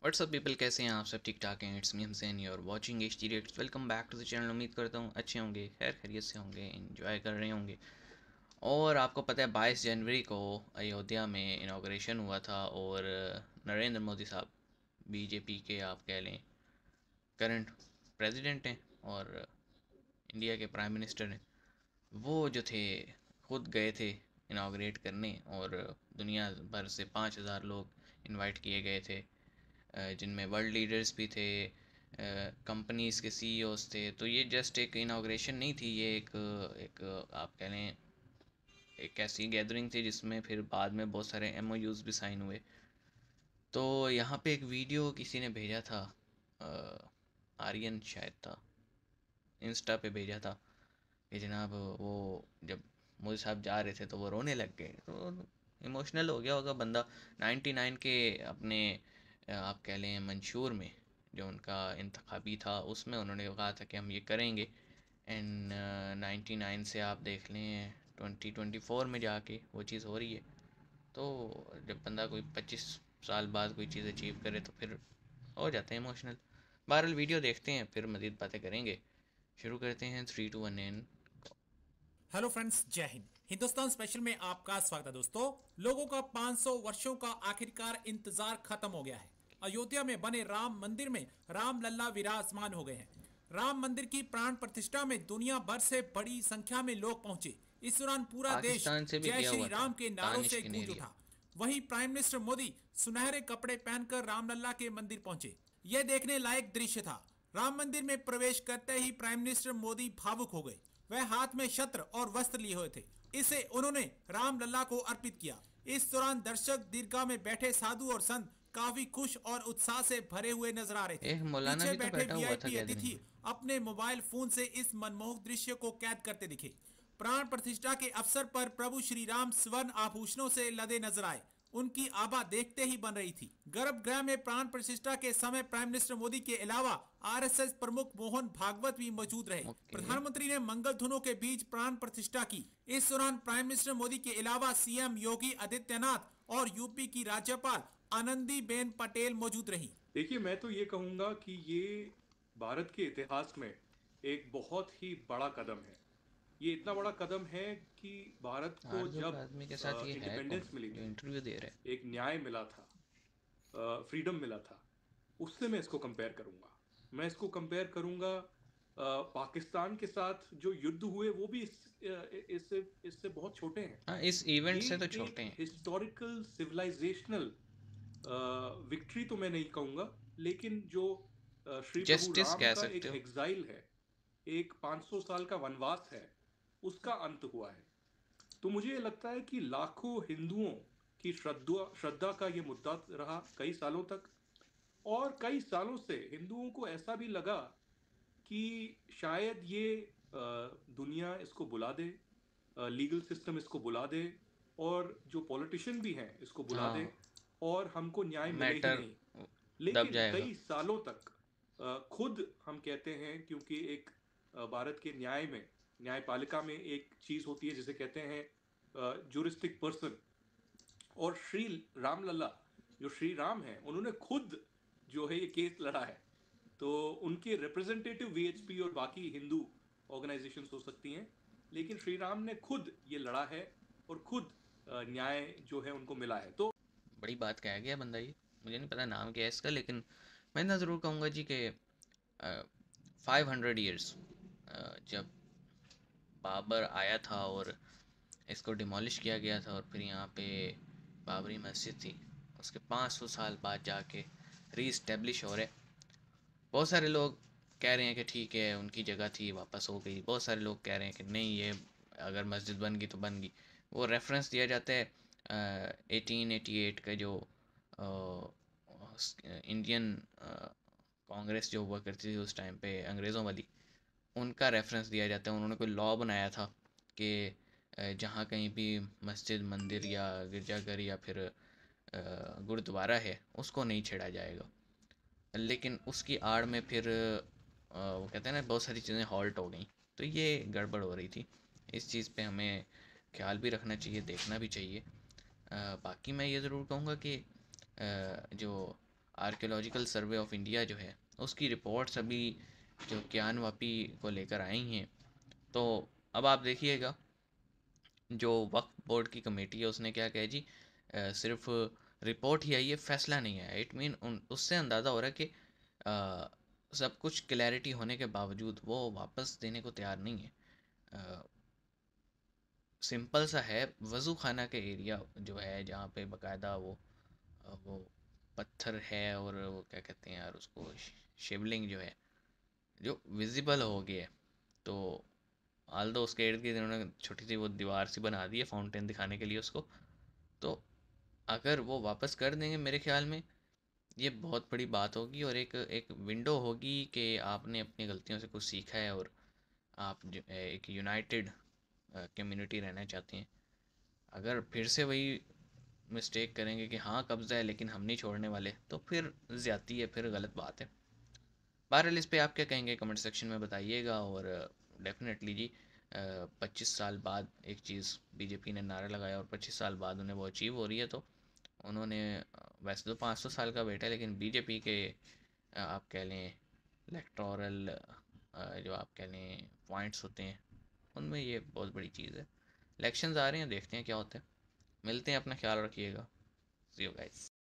WhatsApp people कैसे हैं आप सब ठीक ठाक हैं इट्स मी हमसैन are watching H T rates welcome back to the channel उम्मीद करता हूँ अच्छे होंगे खैर खैरियत से होंगे इन्जॉय कर रहे होंगे और आपको पता है बाईस जनवरी को अयोध्या में इनाग्रेशन हुआ था और नरेंद्र मोदी साहब बीजेपी के आप कह लें करंट प्रेसिडेंट हैं और इंडिया के प्राइम मिनिस्टर हैं वो जो थे खुद गए थे इनाग्रेट करने और दुनिया भर से पाँच हज़ार लोग इनवाइट किए गए थे जिनमें वर्ल्ड लीडर्स भी थे कंपनीज़ के सी e थे तो ये जस्ट एक इनाग्रेशन नहीं थी ये एक एक आप कह लें एक ऐसी गैदरिंग थी जिसमें फिर बाद में बहुत सारे एम भी साइन हुए तो यहाँ पे एक वीडियो किसी ने भेजा था आर्यन शायद था इंस्टा पे भेजा था कि जनाब वो जब मोदी साहब जा रहे थे तो वो रोने लग गए तो इमोशनल हो गया होगा बंदा 99 के अपने आप कह लें मंशूर में जो उनका इंतबी था उसमें उन्होंने कहा था कि हम ये करेंगे एंड नाइन्टी नाइन से आप देख लें ट्वेंटी ट्वेंटी फोर में जाके वो चीज़ हो रही है तो जब बंदा कोई पच्चीस साल बाद कोई चीज़ अचीव करे तो फिर हो जाते हैं इमोशनल बहरहाल वीडियो देखते हैं फिर मज़ीद बातें करेंगे शुरू करते हैं three two one and hello friends जय हिंद हिंदुस्तान स्पेशल में आपका स्वागत है दोस्तों लोगों का 500 वर्षों का आखिरकार इंतजार खत्म हो गया है अयोध्या में बने राम मंदिर में राम लल्ला विराजमान हो गए हैं राम मंदिर की प्राण प्रतिष्ठा में दुनिया भर से बड़ी संख्या में लोग पहुंचे इस दौरान पूरा देश जय श्री राम के नारों से गूंज उठा वही प्राइम मिनिस्टर मोदी सुनहरे कपड़े पहनकर रामलला के मंदिर पहुंचे यह देखने लायक दृश्य था राम मंदिर में प्रवेश करते ही प्राइम मिनिस्टर मोदी भावुक हो गए वह हाथ में शत्र और वस्त्र लिए हुए थे इसे उन्होंने राम लल्ला को अर्पित किया इस दौरान दर्शक दीर्घा में बैठे साधु और संत काफी खुश और उत्साह से भरे हुए नजर आ रहे थे पीछे तो बैठे वीआईपी अतिथि अपने मोबाइल फोन से इस मनमोहक दृश्य को कैद करते दिखे प्राण प्रतिष्ठा के अवसर पर प्रभु श्री राम स्वर्ण आभूषणों से लदे नजर आए उनकी आभा देखते ही बन रही थी गर्भगृह में प्राण प्रतिष्ठा के समय प्राइम मिनिस्टर मोदी के अलावा आरएसएस प्रमुख मोहन भागवत भी मौजूद रहे okay. प्रधानमंत्री ने मंगल धुनों के बीच प्राण प्रतिष्ठा की इस दौरान प्राइम मिनिस्टर मोदी के अलावा सीएम योगी आदित्यनाथ और यूपी की राज्यपाल आनंदी बेन पटेल मौजूद रही देखिए मैं तो ये कहूंगा कि ये भारत के इतिहास में एक बहुत ही बड़ा कदम है ये इतना बड़ा कदम है कि भारत को जब के साथ ये इंडिपेंडेंस मिली थी इंटरव्यू दे रहे एक न्याय मिला था फ्रीडम मिला था उससे मैं इसको कंपेयर करूंगा मैं इसको कंपेयर करूंगा पाकिस्तान के साथ जो युद्ध हुए वो भी इससे इससे बहुत छोटे हैं आ, हाँ, इस इवेंट से तो छोटे हैं हिस्टोरिकल सिविलाइजेशनल विक्ट्री तो मैं नहीं कहूंगा लेकिन जो श्री जस्टिस कह सकते एक एग्जाइल है एक 500 साल का वनवास है उसका अंत हुआ है तो मुझे ये लगता है कि लाखों हिंदुओं की श्रद्धा श्रद्धा का ये मुद्दा रहा कई सालों तक और कई सालों से हिंदुओं को ऐसा भी लगा कि शायद ये दुनिया इसको बुला दे लीगल सिस्टम इसको बुला दे और जो पॉलिटिशियन भी हैं इसको बुला हाँ। दे और हमको न्याय मिले ही नहीं लेकिन कई सालों तक खुद हम कहते हैं क्योंकि एक भारत के न्याय में न्यायपालिका में एक चीज़ होती है जिसे कहते हैं जूरिस्टिक पर्सन और श्री रामलला जो श्री राम है उन्होंने खुद जो है ये केस लड़ा है तो उनके रिप्रेजेंटेटिव वीएचपी और बाकी हिंदू ऑर्गेनाइजेशंस हो सकती हैं लेकिन श्री राम ने खुद ये लड़ा है और खुद न्याय जो है उनको मिला है तो बड़ी बात कह गया बंदा ये मुझे नहीं पता नाम क्या है इसका लेकिन मैं इतना ज़रूर कहूँगा जी के फाइव हंड्रेड ईयर्स जब बाबर आया था और इसको डिमोलिश किया गया था और फिर यहाँ पे बाबरी मस्जिद थी उसके 500 साल बाद जाके री इस्टेब्लिश हो रहे बहुत सारे लोग कह रहे हैं कि ठीक है उनकी जगह थी वापस हो गई बहुत सारे लोग कह रहे हैं कि नहीं ये अगर मस्जिद बन गई तो बन गई वो रेफरेंस दिया जाता है एटीन एटी एट का जो आ, इंडियन कांग्रेस जो हुआ करती थी उस टाइम पे अंग्रेज़ों वाली उनका रेफरेंस दिया जाता है उन्होंने कोई लॉ बनाया था कि जहाँ कहीं भी मस्जिद मंदिर या गिरजाघर या फिर गुरुद्वारा है उसको नहीं छेड़ा जाएगा लेकिन उसकी आड़ में फिर वो कहते हैं ना बहुत सारी चीज़ें हॉल्ट हो गई तो ये गड़बड़ हो रही थी इस चीज़ पे हमें ख्याल भी रखना चाहिए देखना भी चाहिए बाकी मैं ये ज़रूर कहूँगा कि जो आर्कियोलॉजिकल सर्वे ऑफ इंडिया जो है उसकी रिपोर्ट्स अभी जो ज्ञान वापी को लेकर आई हैं तो अब आप देखिएगा जो वक्फ बोर्ड की कमेटी है उसने क्या कहा जी आ, सिर्फ रिपोर्ट ही आई है फैसला नहीं आया इट मीन उससे अंदाज़ा हो रहा है कि आ, सब कुछ क्लैरिटी होने के बावजूद वो वापस देने को तैयार नहीं है आ, सिंपल सा है वज़ू खाना के एरिया जो है जहाँ पे बकायदा वो वो पत्थर है और वो क्या कहते हैं यार उसको शिवलिंग जो है जो विजिबल हो है तो आल दो तो उसके इर्द गिर्द इन्होंने छोटी सी वो दीवार सी बना दी है फाउंटेन दिखाने के लिए उसको तो अगर वो वापस कर देंगे मेरे ख्याल में ये बहुत बड़ी बात होगी और एक एक विंडो होगी कि आपने अपनी गलतियों से कुछ सीखा है और आप एक यूनाइटेड कम्युनिटी रहना चाहती हैं अगर फिर से वही मिस्टेक करेंगे कि हाँ कब्ज़ा है लेकिन हम नहीं छोड़ने वाले तो फिर ज़्यादा है फिर गलत बात है बहरहाल इस पर आप क्या कहेंगे कमेंट सेक्शन में बताइएगा और डेफिनेटली uh, जी uh, पच्चीस साल बाद एक चीज़ बीजेपी ने नारा लगाया और पच्चीस साल बाद उन्हें वो अचीव हो रही है तो उन्होंने uh, वैसे तो पाँच सौ साल का बेटा है लेकिन बीजेपी के आप कह लें इलेक्ट्रल जो आप कह लें पॉइंट्स होते हैं उनमें ये बहुत बड़ी चीज़ है इलेक्शंस आ रहे हैं देखते हैं क्या होता है मिलते हैं अपना ख्याल रखिएगा सी गाइस